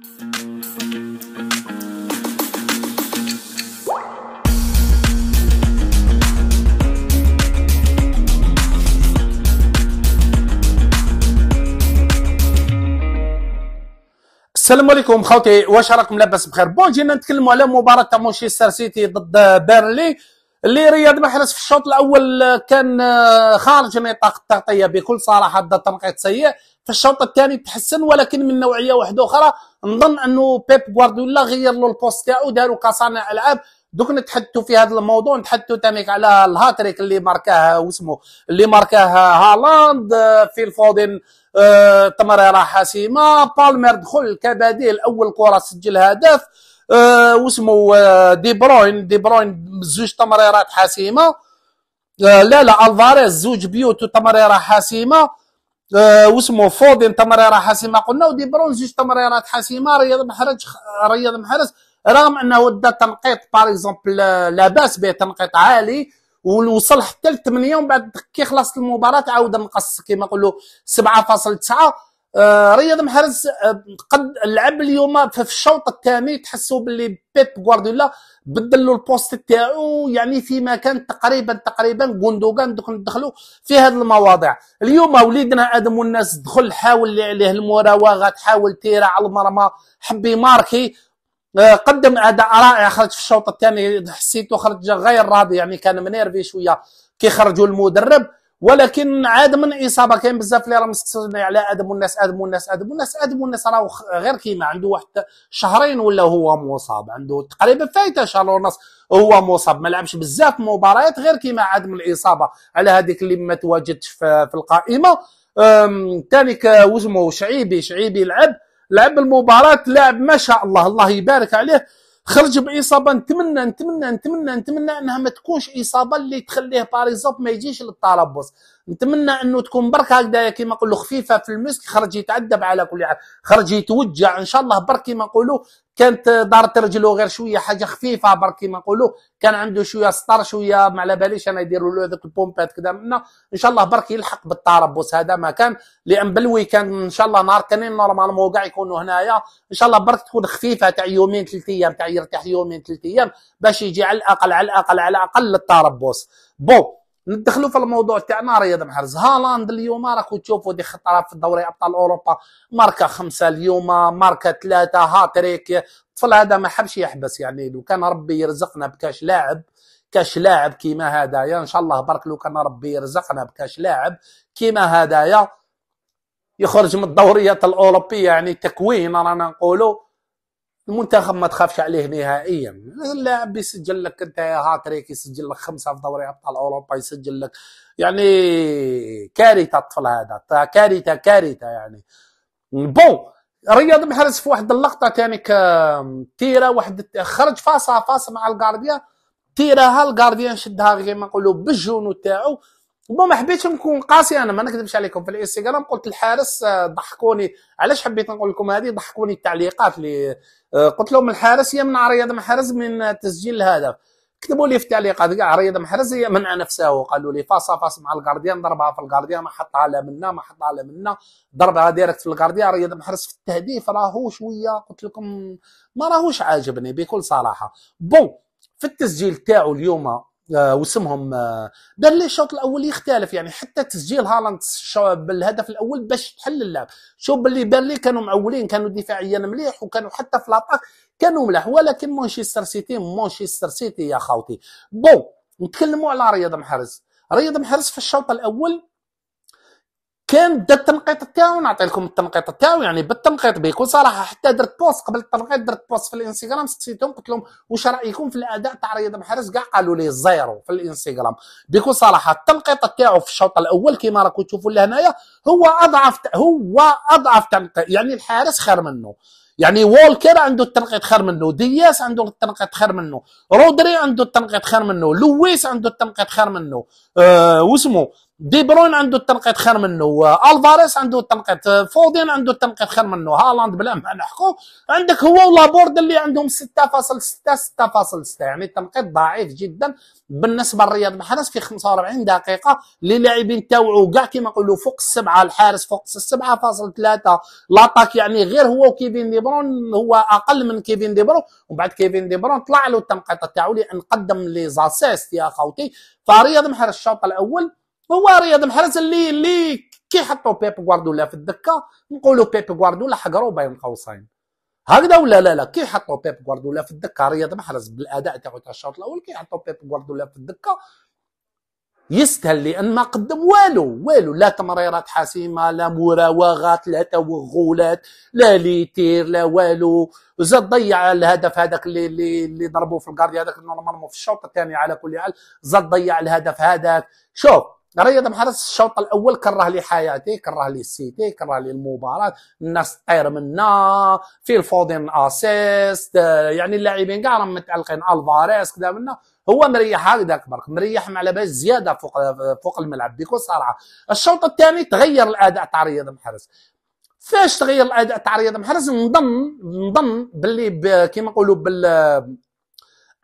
السلام عليكم خوتي واش راكم لاباس بخير بون جينا نتكلموا على مباراه مانشستر سيتي ضد بيرلي اللي رياض محرز في الشوط الاول كان آه، خارج نطاق التغطيه بكل صراحه بدا تنقيط سيء في الشوط الثاني تحسن ولكن من نوعيه واحده اخرى نظن انه بيب غوارديولا غير له البوست تاعو داروا كصانع العاب دوك نتحدثوا في هذا الموضوع نتحدثوا تانيك على الهاتريك اللي ماركاه واسمه اللي ماركاه هالاند آه، في الفودن آه، تمريره حاسمه بالمير دخل كبديل اول كره سجل هدف آه واسمه آه دي بروين دي بروين زوج تمريرات حاسمه آه لا لا الفاريز زوج بيوت تمريره حاسمه آه واسمه فودين تمريره حاسمه قلنا ودي بروين زوج تمريرات حاسمه رياض محرز رياض محرز رغم انه دا تنقيط باغ اكزومبل لاباس به تنقيط عالي ووصل حتى ل 8 ومن بعد كي خلصت المباراه عاود نقص كيما نقولوا 7.9 آه، رياض محرز آه، قد لعب اليوم في الشوط الثاني تحسوا باللي بيب غوارديولا بدل له البوست تاعو يعني في مكان تقريبا تقريبا غوندوغان دخلوا في هذه المواضيع اليوم وليدنا ادم والناس دخل حاول عليه المراوغه تحاول تيرا على المرمى حبي ماركي آه، قدم اداء رائع خرج في الشوط الثاني حسيته خرج غير راضي يعني كان منيرفي شويه كي خرجوا المدرب ولكن عاد من اصابه كاين بزاف اللي راه مستقصدين على ادم والناس ادم والناس ادم والناس ادم والناس راه غير كيما عنده واحد شهرين ولا هو مصاب عنده تقريبا فايته شهر ونص هو مصاب ما لعبش بزاف مباريات غير كيما عاد من الاصابه على هذيك اللي ما تواجدش في القائمه ثاني وزمو شعيبي شعيبي لعب لعب المباراه لاعب ما شاء الله الله يبارك عليه خرج باصابه نتمنى نتمنى نتمنى نتمنى انها ما تكونش اصابه اللي تخليه باريزوب ما يجيش للتربص نتمنى انه تكون برك هكذا كيما نقولوا خفيفه في المسك خرج يتعذب على كل حال خرج يتوجع ان شاء الله برك كيما نقولوا كانت دارت رجلو غير شويه حاجه خفيفه برك كيما نقولوا كان عنده شويه سطر شويه ما على باليش انا يديروا له هذوك البومبات كذا منا ان شاء الله برك يلحق بالتربص هذا ما كان لان بالويكاند ان شاء الله نهار كان نورمالمون كاع يكونوا هنايا ان شاء الله برك تكون خفيفه تاع يومين ثلاث ايام تاع يرتاح يومين ثلاث ايام باش يجي على الاقل على الاقل على الاقل للتربص بون ندخلوا في الموضوع تاعنا رياض محرز هالاند اليوم راكو تشوفوا دي خطره في دوري ابطال اوروبا ماركه خمسه اليوم ماركه ثلاثه هاتريك الطفل هذا ما حبش يحبس يعني لو كان ربي يرزقنا بكاش لاعب كاش لاعب كيما هذايا ان شاء الله برك لو كان ربي يرزقنا بكاش لاعب كيما هذايا يخرج من الدوريات الاوروبيه يعني تكوين رانا نقولوا المنتخب ما تخافش عليه نهائيا اللاعب يسجل لك انت هاتريك يسجل لك خمسه في دوري ابطال اوروبا يسجل لك يعني كارثه الطفل هذا كارثه كارثه يعني بون رياض محرز في واحد اللقطه ثاني تيرا واحد خرج فاصه فاصه مع الجارديان تيراها الجارديان شدها غير ما نقولوا بالجونو تاعو وما حبيتش نكون قاسي انا ما نكذبش عليكم في الانستغرام قلت الحارس آه، ضحكوني علاش حبيت نقول لكم هذه ضحكوني التعليقات اللي آه، قلت لهم الحارس يمنع رياض محرز من تسجيل الهدف كتبوا لي في التعليقات كاع رياض محرز هي منع نفسه قالوا لي فاصا فاص مع الغارديان ضربها في الغارديان ما حطها على منا ما حطها على منا ضربها ديريكت في الغارديان رياض محرز في التهديف راهو شويه قلت لكم ما راهوش عاجبني بكل صراحه بون في التسجيل تاعو اليوم آه، واسمهم آه، لي الشوط الاول يختلف يعني حتى تسجيل هالاند بالهدف الاول باش تحل اللعب شوف باللي بان كانوا معولين كانوا دفاعيا مليح وكانوا حتى في لاطاك كانوا ملاح ولكن مانشستر سيتي مانشستر سيتي يا خاوتي بون نتكلموا على رياض محرز رياض محرز في الشوط الاول كان بدا التنقيط تاعو نعطي لكم التنقيط تاعو يعني بالتنقيط بكل صراحه حتى درت بوست قبل التنقيط درت بوست في الانستغرام سقسيتهم قلت لهم واش رايكم في الاداء تاع رياض محرز كاع قالوا لي زيرو في الانستغرام بكل صراحه التنقيط تاعو في الشوط الاول كما راكم تشوفوا لهنايا هو اضعف هو اضعف تنقيط يعني الحارس خير منه يعني وولكر عنده التنقيط خير منه دياس عنده التنقيط خير منه رودري عنده التنقيط خير منه لويس عنده التنقيط خير منه أه واسمه دي بروين عنده التنقيط خير منه آه، الفاريس عنده التنقيط آه، فودين عنده التنقيط خير منه هالاند بلا ما نحكو عندك هو ولابورد اللي عندهم 6.6 6.6 يعني التنقيط ضعيف جدا بالنسبه للرياض محرز في 45 دقيقه اللي لاعبين تاوعوا كاع كيما نقولوا فوق السبعه الحارس فوق السبعه فاصل ثلاثه لاطاك يعني غير هو وكيفين دي برون هو اقل من كيفين دي برون ومن بعد كيفين دي برون طلع له التنقيط تاعو لان قدم لي زاسيست يا خوتي فرياض محرز الشوط الاول هو رياض محرز اللي اللي كي حطوا بيب غواردولا في الدكه نقولوا بيب غواردولا حقروا بين قوسين هكذا ولا لا لا كي حطوا بيب غواردولا في الدكه رياض محرز بالاداء تاعو تاع الشوط الاول كي حطوا بيب غواردولا في الدكه يستهل لان ما قدم والو والو لا تمريرات حاسمه لا مراوغات لا توغلات لا ليتير لا والو زاد ضيع الهدف هذاك اللي اللي, اللي ضربوه في الكاردي هذاك نورمالمون في الشوط الثاني على كل حال زاد ضيع الهدف هذاك شوف رياض محرز الشوط الاول كره لي حياتي كره لي سيتي كره لي المباراه الناس طير منا في الفودين اسيست يعني اللاعبين كاع راهم متعلقين الفاريز كذا منا هو مريح هكذاك برك مريح مع لاباس زياده فوق فوق الملعب ديك وصارعه الشوط الثاني تغير الاداء تاع رياض محرز فاش تغير الاداء تاع رياض محرز نظن نظن باللي كيما نقولوا بال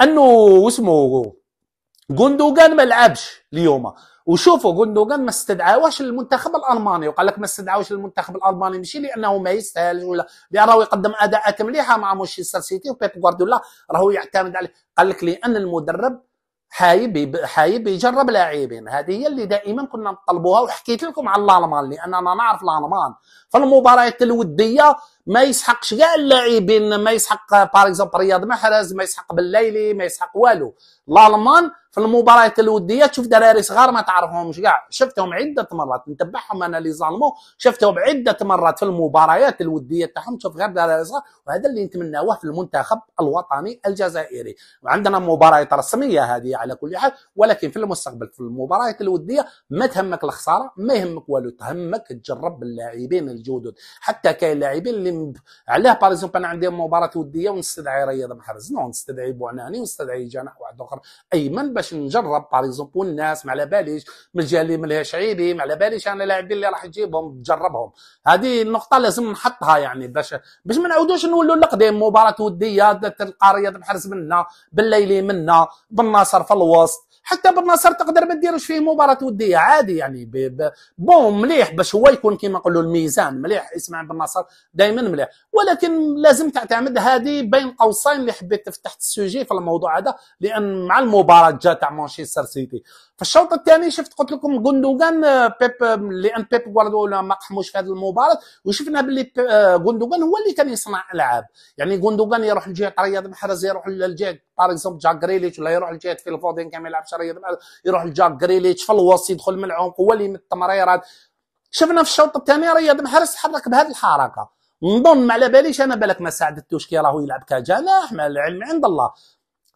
انه اسمه غوندوغان ما لعبش اليوم وشوفوا جوندوجان ما استدعاوش للمنتخب الالماني وقال لك ما استدعاوش للمنتخب الالماني ماشي لانه ما يستاهلش ولا راهو يقدم اداءات مليحه مع مانشستر سيتي وبيب غوارديولا راهو يعتمد عليه قال لك لان المدرب حايب حايب يجرب لاعبين هذه هي اللي دائما كنا نطلبوها وحكيت لكم على الالمان لاننا نعرف الالمان فالمباريات الوديه ما يسحقش كاع اللاعبين ما يسحق باريكزومبل اكزومبل رياض محرز ما يسحق بالليلي ما يسحق والو الالمان في المباريات الوديه تشوف دراري صغار ما تعرفهمش كاع شفتهم عده مرات نتبعهم انا لي زالمون شفتهم عده مرات في المباريات الوديه تاعهم تشوف غير دراري صغار وهذا اللي نتمناوه في المنتخب الوطني الجزائري عندنا مباريات رسميه هذه على كل حال ولكن في المستقبل في المباريات الوديه ما تهمك الخساره ما يهمك والو تهمك تجرب اللاعبين الجدد حتى كاين لاعبين اللي مب... علاه باريزومبل انا عندي مباراه وديه ونستدعي رياض محرز نو نعم، نستدعي بوعناني ونستدعي جناح واحد اخر ايمن باش باش نجرب باغ اكزومبل الناس ما على باليش من الجهه اللي ملهاش عيبي ما على باليش انا اللاعبين اللي راح نجيبهم تجربهم هذه النقطه لازم نحطها يعني باش باش ما نعاودوش نولوا القديم مباراه وديه رياض بنحرز منا بالليلي منا بالناصر في الوسط حتى بالناصر تقدر ما ديروش فيه مباراه وديه عادي يعني بون مليح باش هو يكون كيما نقولوا الميزان مليح اسمع بالناصر دائما مليح ولكن لازم تعتمد هذه بين قوسين اللي حبيت تفتح السوجي في الموضوع هذا لان مع المباراه جات تاع مانشستر سيتي في الشوط الثاني شفت قلت لكم غوندوغان آه، بيب آه، لان بيب غوارديولا ما قحموش في هذه المباراه وشفنا باللي آه، غوندوغان هو اللي كان يصنع العاب يعني غوندوغان يروح لجهه رياض محرز يروح لجهه بار اكزومبل جاك غريليتش ولا يروح لجهه في الفودين كان يلعبش رياض محرز يروح لجاك غريليتش في الوسط يدخل من العمق هو اللي التمريرات شفنا في الشوط الثاني رياض محرز تحرك بهذه الحركه نظن ما على باليش انا بالك ما ساعدتوش كي راهو يلعب كجناح مع العلم عند الله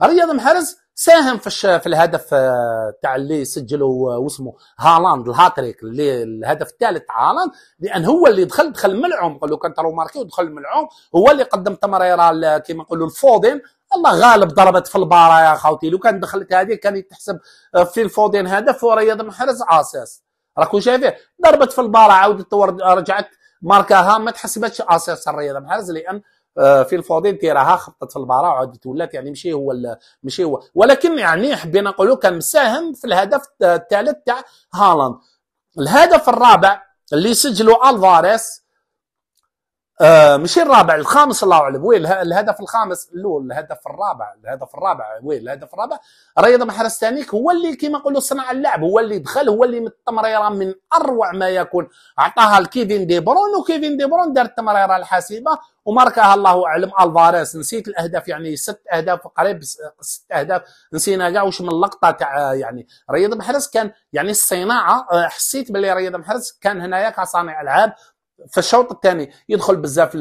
رياض محرز ساهم في في الهدف آه، تاع اللي سجله آه، واسمه هالاند الهاتريك اللي الهدف الثالث تاع هالاند لان هو اللي دخل دخل ملعوم قالوا كان ترو ماركي ودخل ملعوم هو اللي قدم تمريره كيما نقولوا الفودين الله غالب ضربت في البارة يا خاوتي لو كان دخلت هذه كان يتحسب آه، في الفودين هدف ورياض محرز اساس راكو شايفين ضربت في البارة عاودت رجعت ماركاها ما تحسبتش اساس الرياض محرز لان آه، في الفاضل تيراها خبطت في البارا وعاد ولات يعني ماشي هو ماشي هو ولكن يعني حبينا نقولوا كان مساهم في الهدف الثالث تاع هالاند الهدف الرابع اللي سجله الفاريس آه الرابع الخامس الله اعلم وين الهدف الخامس الاول الهدف الرابع الهدف الرابع وين الهدف الرابع رياض محرز تانيك هو اللي كما نقولوا صنع اللعب هو اللي دخل هو اللي من التمريره من اروع ما يكون عطاها لكيفين دي برون وكيفين دي برون دار التمريره الحاسبه وماركاها الله اعلم الفاريز نسيت الاهداف يعني ست اهداف قريب ست اهداف نسينا كاع واش من اللقطه تاع آه، يعني رياض محرز كان يعني الصناعه آه، حسيت باللي رياض محرز كان هنايا كصانع العاب في الشوط الثاني يدخل بزاف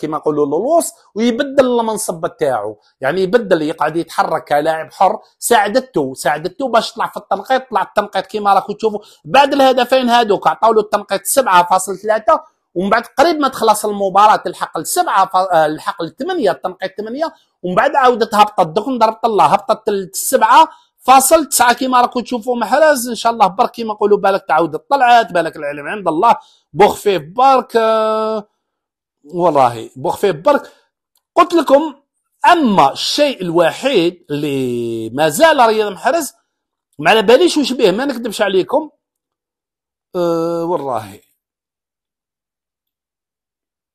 كيما نقولوا للوص ويبدل المنصب تاعو يعني يبدل يقعد يتحرك كلاعب حر ساعدته ساعدته باش طلع في التنقيط طلع التنقيط كيما راكم تشوفوا بعد الهدفين هذوك عطاو له التنقيط 7.3 ومن بعد قريب ما تخلص المباراه تلحق لسبعه الحق آه، لثمانيه التنقيط ثمانيه ومن بعد عاودت هبطت دوك ضربت الله هبطت السبعه فاصل تسعة كيما راكم تشوفوا محرز ان شاء الله برك كيما نقولوا بالك تعاود الطلعات بالك العلم عند الله بوخفيف برك والله بوخفيف برك قلت لكم اما الشيء الوحيد اللي مازال رياض محرز ما على باليش واش به ما نكذبش عليكم أه والله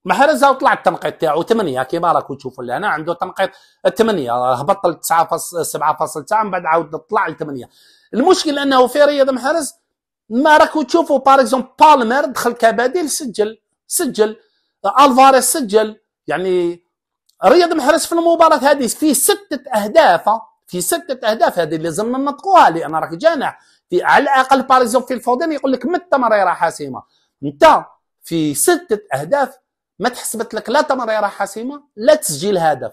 محرز طلع التنقيط تاعو 8 كيما راكم تشوفوا لهنا عنده تنقيط 8 هبط ل 9.7.9 من بعد عاود طلع ل 8 المشكل انه في رياض محرز ما راكم تشوفوا باغ بالمر دخل كبديل سجل سجل الفاريز سجل يعني رياض محرز في المباراة هذه في ستة أهداف في ستة أهداف هذه لازم ننطقوها لأن راك جانع في على الأقل باريزون في الفودين يقول لك متى مريرة حاسمة أنت في ستة أهداف ما تحسبت لك لا تمريره حاسمه لا تسجيل هدف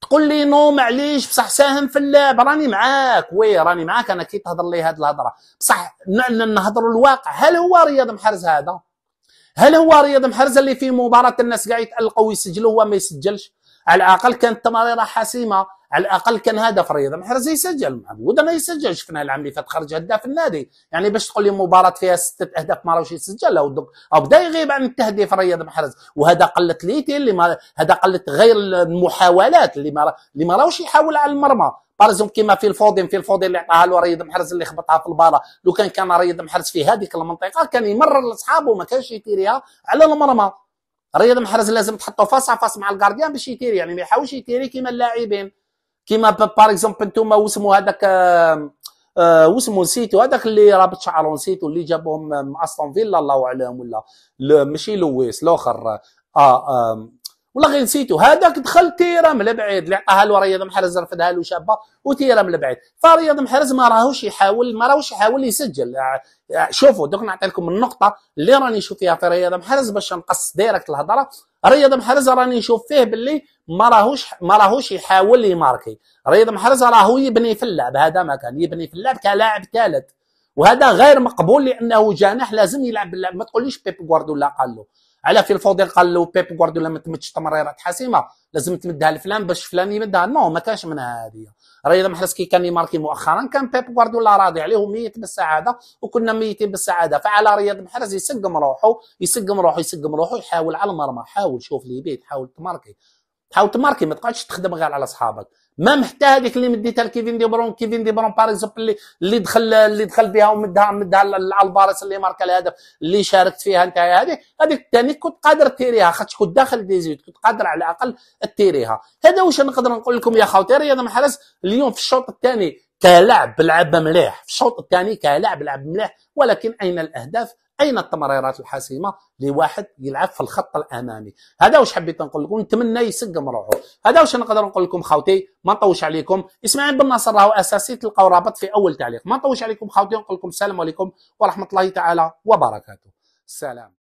تقول لي نو معليش بصح ساهم في اللعب راني معاك وي راني معاك انا كي تهضر لي هاد الهضره بصح نهضروا الواقع هل هو رياض محرز هذا هل هو رياض محرز اللي في مباراه الناس قاعد يتالقوا ويسجلوا هو ما يسجلش على الاقل كانت تمريره حاسمه على الاقل كان هدف رياض محرز يسجل محمود انا يسجل شفنا العام اللي فات خرج هداف النادي يعني باش تقول لي مباراه فيها سته اهداف ما راهوش يسجل او بدا يغيب عن التهديف رياض محرز وهذا قلت ليتي اللي ما هذا قلت غير المحاولات اللي ما اللي ما راهوش يحاول على المرمى بارزوم كيما في الفودين في الفودين اللي عطاها له رياض محرز اللي خبطها في البارة لو كان كان رياض محرز في هذيك المنطقه كان يمرر لاصحابه ما كانش يتيريها على المرمى رياض محرز لازم تحطه على فاس مع الجارديان باش يتيري يعني ما يحاولش يتيري كيما اللاعبين كيما باغ اكزومبل انتم واسمو هذاك آه، آه، واسمو نسيتو هذاك اللي رابط شعره نسيتو اللي جابهم آه، من استون فيلا الله اعلم ولا ماشي لويس الاخر آه, آه والله غير نسيتو هذاك دخل تيرم لبعيد هل رياض محرز رفدها له شابه من لبعيد فرياض محرز ما راهوش يحاول ما راهوش يحاول يسجل آه، آه، شوفوا دوك نعطي لكم النقطه اللي راني نشوف فيها في رياض محرز باش نقص ديريكت الهضره رياض محرز راني نشوف فيه باللي ما راهوش ما راهوش يحاول يماركي رياض محرز راهو يبني في اللعب هذا ما كان يبني في اللعب كلاعب ثالث وهذا غير مقبول لانه جناح لازم يلعب باللعب ما تقوليش بيب غوارديولا قال له على في الفودير قال له بيب غوارديولا ما تمدش تمريرات حاسمه لازم تمدها لفلان باش فلان يمدها نو ما كانش منها هذه راه محرز كي كان يماركي مؤخرا كان بيب غوارديولا راضي عليه وميت بالسعاده وكنا ميتين بالسعاده فعلى رياض محرز يسقم روحه يسقم روحه يسقم روحه يحاول على المرمى حاول شوف لي بيت حاول تماركي حاول تماركي ما تقعدش تخدم غير على اصحابك مام حتى هذيك اللي مديتها لكيفين دي برون كيفين دي برون باغ اكزومبل اللي اللي دخل اللي دخل فيها ومدها مدها على الباريس اللي ماركا الهدف اللي شاركت فيها انت هذه هذيك الثاني كنت قادر تيريها خاطش كنت داخل ديزيت كنت قادر على الاقل تيريها هذا واش نقدر نقول لكم يا خوتي رياضه محرز اليوم في الشوط الثاني كلاعب لعب مليح في الشوط الثاني كلاعب لعب مليح ولكن اين الاهداف اين التمريرات الحاسمه لواحد يلعب في الخط الامامي هذا واش حبيت نقول لكم نتمنى يسقم روحه هذا واش نقدر نقول لكم خاوتي ما نطوش عليكم اسماعيل بن ناصر راهو اساسي تلقاو رابط في اول تعليق ما نطوش عليكم خاوتي نقول لكم السلام عليكم ورحمه الله تعالى وبركاته السلام